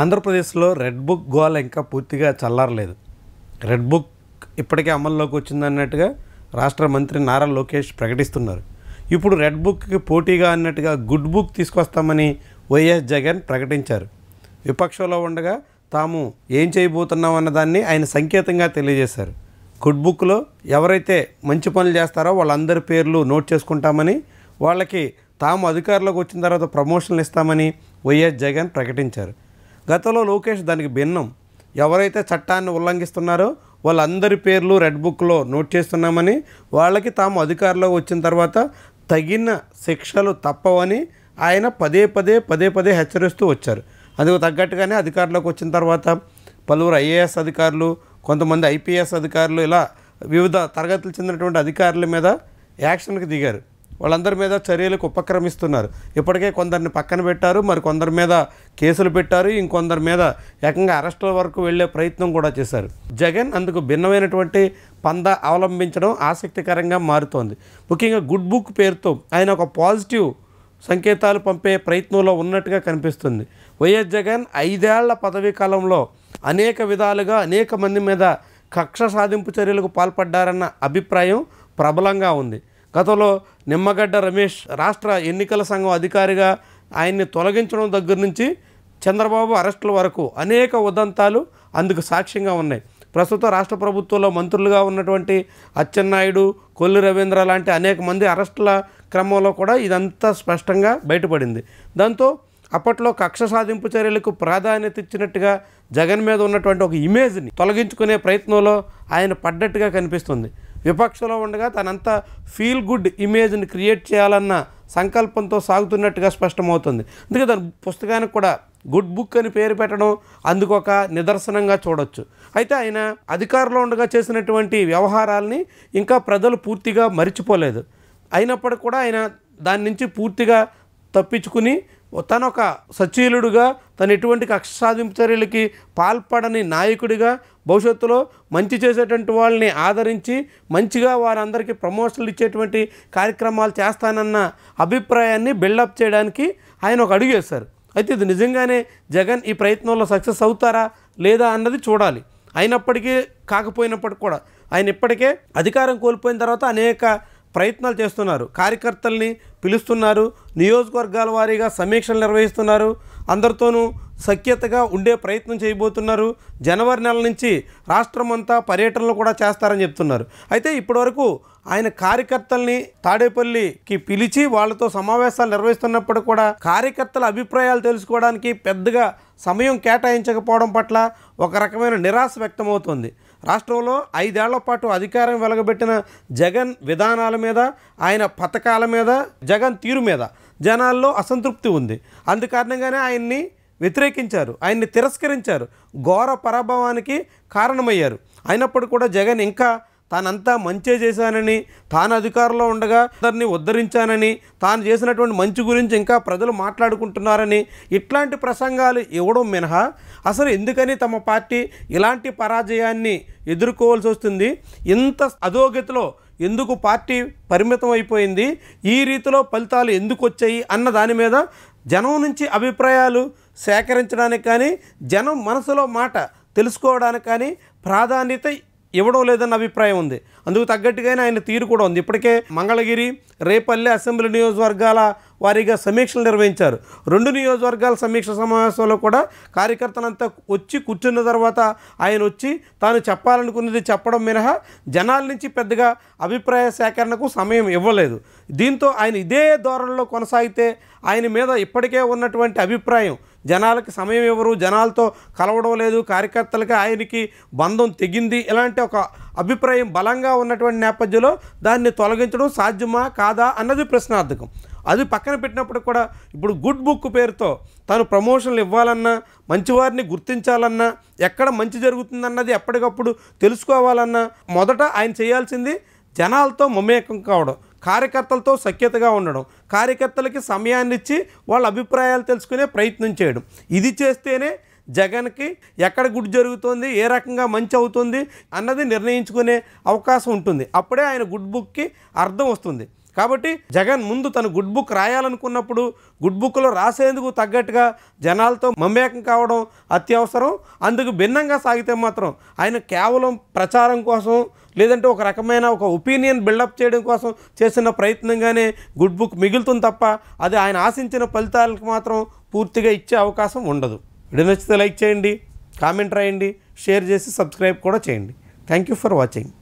ఆంధ్రప్రదేశ్లో red book goal ఇంకా పూర్తిగా చల్లారలేదు రెడ్ బుక్ ఇప్పటికే అమల్లోకి వచ్చిందన్నట్టుగా రాష్ట్ర మంత్రి నారా లోకేష్ ప్రకటిస్తున్నారు ఇప్పుడు రెడ్ బుక్కి పోటీగా అన్నట్టుగా గుడ్ బుక్ తీసుకొస్తామని వైఎస్ జగన్ ప్రకటించారు విపక్షంలో ఉండగా తాము ఏం చేయబోతున్నాం అన్నదాన్ని ఆయన సంకేతంగా తెలియజేశారు గుడ్ బుక్లో ఎవరైతే మంచి పనులు చేస్తారో వాళ్ళందరి పేర్లు నోట్ చేసుకుంటామని వాళ్ళకి తాము అధికారంలోకి వచ్చిన తర్వాత ప్రమోషన్లు ఇస్తామని వైఎస్ జగన్ ప్రకటించారు గతంలో లోకేష్ దానికి భిన్నం ఎవరైతే చట్టాన్ని ఉల్లంఘిస్తున్నారో వాళ్ళందరి పేర్లు రెడ్ బుక్లో నోట్ చేస్తున్నామని వాళ్ళకి తాము అధికారంలో వచ్చిన తర్వాత తగిన శిక్షలు తప్పవని ఆయన పదే పదే పదే పదే హెచ్చరిస్తూ వచ్చారు అందుకు తగ్గట్టుగానే అధికారంలోకి వచ్చిన తర్వాత పలువురు ఐఏఎస్ అధికారులు కొంతమంది ఐపీఎస్ అధికారులు ఇలా వివిధ తరగతులు చెందినటువంటి అధికారుల మీద యాక్షన్కి దిగారు వాళ్ళందరి మీద చర్యలకు ఉపక్రమిస్తున్నారు ఇప్పటికే కొందరిని పక్కన పెట్టారు మరి కొందరి మీద కేసులు పెట్టారు ఇంకొందరి మీద ఏకంగా అరెస్టుల వరకు వెళ్లే ప్రయత్నం కూడా చేశారు జగన్ అందుకు భిన్నమైనటువంటి పంద అవలంబించడం ఆసక్తికరంగా మారుతోంది ముఖ్యంగా గుడ్ బుక్ పేరుతో ఆయన ఒక పాజిటివ్ సంకేతాలు పంపే ప్రయత్నంలో ఉన్నట్టుగా కనిపిస్తుంది వైఎస్ జగన్ ఐదేళ్ల పదవీ కాలంలో అనేక విధాలుగా అనేక మంది మీద కక్ష సాధింపు చర్యలకు పాల్పడ్డారన్న అభిప్రాయం ప్రబలంగా ఉంది గతంలో నిమ్మగడ్డ రమేష్ రాష్ట్ర ఎన్నికల సంఘం అధికారిగా ఆయన్ని తొలగించడం దగ్గర నుంచి చంద్రబాబు అరెస్టుల వరకు అనేక ఉదంతాలు అందుకు సాక్ష్యంగా ఉన్నాయి ప్రస్తుత రాష్ట్ర ప్రభుత్వంలో మంత్రులుగా ఉన్నటువంటి అచ్చెన్నాయుడు కొల్లు రవీంద్ర లాంటి అనేక మంది అరెస్టుల క్రమంలో కూడా ఇదంతా స్పష్టంగా బయటపడింది దాంతో అప్పట్లో కక్ష సాధింపు చర్యలకు ప్రాధాన్యత ఇచ్చినట్టుగా జగన్ మీద ఉన్నటువంటి ఒక ఇమేజ్ని తొలగించుకునే ప్రయత్నంలో ఆయన పడ్డట్టుగా కనిపిస్తుంది విపక్షంలో ఉండగా తనంతా ఫీల్ గుడ్ ఇమేజ్ని క్రియేట్ చేయాలన్న సంకల్పంతో సాగుతున్నట్టుగా స్పష్టమవుతుంది అందుకే తన పుస్తకానికి కూడా గుడ్ బుక్ అని పేరు పెట్టడం అందుకు ఒక నిదర్శనంగా చూడొచ్చు అయితే ఆయన అధికారంలో ఉండగా చేసినటువంటి వ్యవహారాల్ని ఇంకా ప్రజలు పూర్తిగా మరిచిపోలేదు అయినప్పటికీ కూడా ఆయన దాని నుంచి పూర్తిగా తప్పించుకుని తనొక సచీలుడుగా తను ఎటువంటి కక్ష సాధింపు చర్యలకి పాల్పడని నాయకుడిగా భవిష్యత్తులో మంచి చేసేటువంటి వాళ్ళని ఆదరించి మంచిగా వారందరికీ ప్రమోషన్లు ఇచ్చేటువంటి కార్యక్రమాలు చేస్తానన్న అభిప్రాయాన్ని బిల్డప్ చేయడానికి ఆయన ఒక అడుగు వేశారు అయితే ఇది నిజంగానే జగన్ ఈ ప్రయత్నంలో సక్సెస్ అవుతారా లేదా అన్నది చూడాలి అయినప్పటికీ కాకపోయినప్పటికి కూడా ఆయన ఇప్పటికే అధికారం కోల్పోయిన తర్వాత అనేక ప్రయత్నాలు చేస్తున్నారు కార్యకర్తల్ని పిలుస్తున్నారు నియోజకవర్గాల వారీగా సమీక్షలు నిర్వహిస్తున్నారు అందరితోనూ సఖ్యతగా ఉండే ప్రయత్నం చేయబోతున్నారు జనవరి నెల నుంచి రాష్ట్రం అంతా పర్యటనలు కూడా చేస్తారని చెప్తున్నారు అయితే ఇప్పటివరకు ఆయన కార్యకర్తల్ని తాడేపల్లికి పిలిచి వాళ్ళతో సమావేశాలు నిర్వహిస్తున్నప్పుడు కూడా కార్యకర్తల అభిప్రాయాలు తెలుసుకోవడానికి పెద్దగా సమయం కేటాయించకపోవడం పట్ల ఒక రకమైన నిరాశ వ్యక్తమవుతోంది రాష్ట్రంలో ఐదేళ్ల పాటు అధికారం వెలగబెట్టిన జగన్ విధానాల మీద ఆయన పథకాల మీద జగన్ తీరు మీద జనాల్లో అసంతృప్తి ఉంది అందుకారణంగానే ఆయన్ని వ్యతిరేకించారు ఆయన్ని తిరస్కరించారు ఘోర పరాభవానికి కారణమయ్యారు అయినప్పుడు కూడా జగన్ ఇంకా తానంతా మంచే చేశానని తాను అధికారంలో ఉండగా అందరినీ ఉద్ధరించానని తాను చేసినటువంటి మంచి గురించి ఇంకా ప్రజలు మాట్లాడుకుంటున్నారని ఇట్లాంటి ప్రసంగాలు ఇవ్వడం మినహా అసలు ఎందుకని తమ పార్టీ ఇలాంటి పరాజయాన్ని ఎదుర్కోవాల్సి వస్తుంది ఇంత అధోగతిలో ఎందుకు పార్టీ పరిమితం అయిపోయింది ఈ రీతిలో ఫలితాలు ఎందుకు వచ్చాయి అన్న దాని మీద జనం నుంచి అభిప్రాయాలు సేకరించడానికి కానీ జనం మనసులో మాట తెలుసుకోవడానికి కానీ ప్రాధాన్యత ఇవ్వడం లేదన్న అభిప్రాయం ఉంది అందుకు తగ్గట్టుగానే ఆయన తీరు కూడా ఉంది ఇప్పటికే మంగళగిరి రేపల్లె అసెంబ్లీ నియోజకవర్గాల వారీగా సమీక్షలు నిర్వహించారు రెండు నియోజకవర్గాల సమీక్ష సమావేశంలో కూడా కార్యకర్తలంతా వచ్చి కూర్చున్న తర్వాత ఆయన వచ్చి తాను చెప్పాలనుకున్నది చెప్పడం మినహా జనాల నుంచి పెద్దగా అభిప్రాయ సేకరణకు సమయం ఇవ్వలేదు దీంతో ఆయన ఇదే ధోరణిలో కొనసాగితే ఆయన మీద ఇప్పటికే ఉన్నటువంటి అభిప్రాయం జనాలకి సమయం ఇవ్వరు జనాలతో కలవడం లేదు కార్యకర్తలకి ఆయనకి బంధం తెగింది ఇలాంటి ఒక అభిప్రాయం బలంగా ఉన్నటువంటి నేపథ్యంలో దాన్ని తొలగించడం సాధ్యమా కాదా అన్నది ప్రశ్నార్థకం అది పక్కన పెట్టినప్పుడు కూడా ఇప్పుడు గుడ్ బుక్ పేరుతో తను ప్రమోషన్లు ఇవ్వాలన్నా మంచివారిని గుర్తించాలన్నా ఎక్కడ మంచి జరుగుతుందన్నది ఎప్పటికప్పుడు తెలుసుకోవాలన్నా మొదట ఆయన చేయాల్సింది జనాలతో మమేకం కావడం కార్యకర్తలతో సఖ్యతగా ఉండడం కార్యకర్తలకి సమయాన్ని ఇచ్చి వాళ్ళ అభిప్రాయాలు తెలుసుకునే ప్రయత్నం చేయడం ఇది చేస్తేనే జగన్కి ఎక్కడ గుడ్ జరుగుతుంది ఏ రకంగా మంచి అవుతుంది అన్నది నిర్ణయించుకునే అవకాశం ఉంటుంది అప్పుడే ఆయన గుడ్ బుక్కి అర్థం వస్తుంది కాబట్టి జగన్ ముందు తను గుడ్ బుక్ రాయాలనుకున్నప్పుడు గుడ్ బుక్లో రాసేందుకు తగ్గట్టుగా జనాలతో మమేకం కావడం అత్యవసరం అందుకు భిన్నంగా సాగితే మాత్రం ఆయన కేవలం ప్రచారం కోసం లేదంటే ఒక రకమైన ఒక ఒపీనియన్ బిల్డప్ చేయడం కోసం చేసిన ప్రయత్నంగానే గుడ్ బుక్ మిగులుతుంది తప్ప అది ఆయన ఆశించిన ఫలితాలకు మాత్రం పూర్తిగా ఇచ్చే అవకాశం ఉండదు వీడియో నచ్చితే లైక్ చేయండి కామెంట్ రాయండి షేర్ చేసి సబ్స్క్రైబ్ కూడా చేయండి థ్యాంక్ యూ ఫర్ వాచింగ్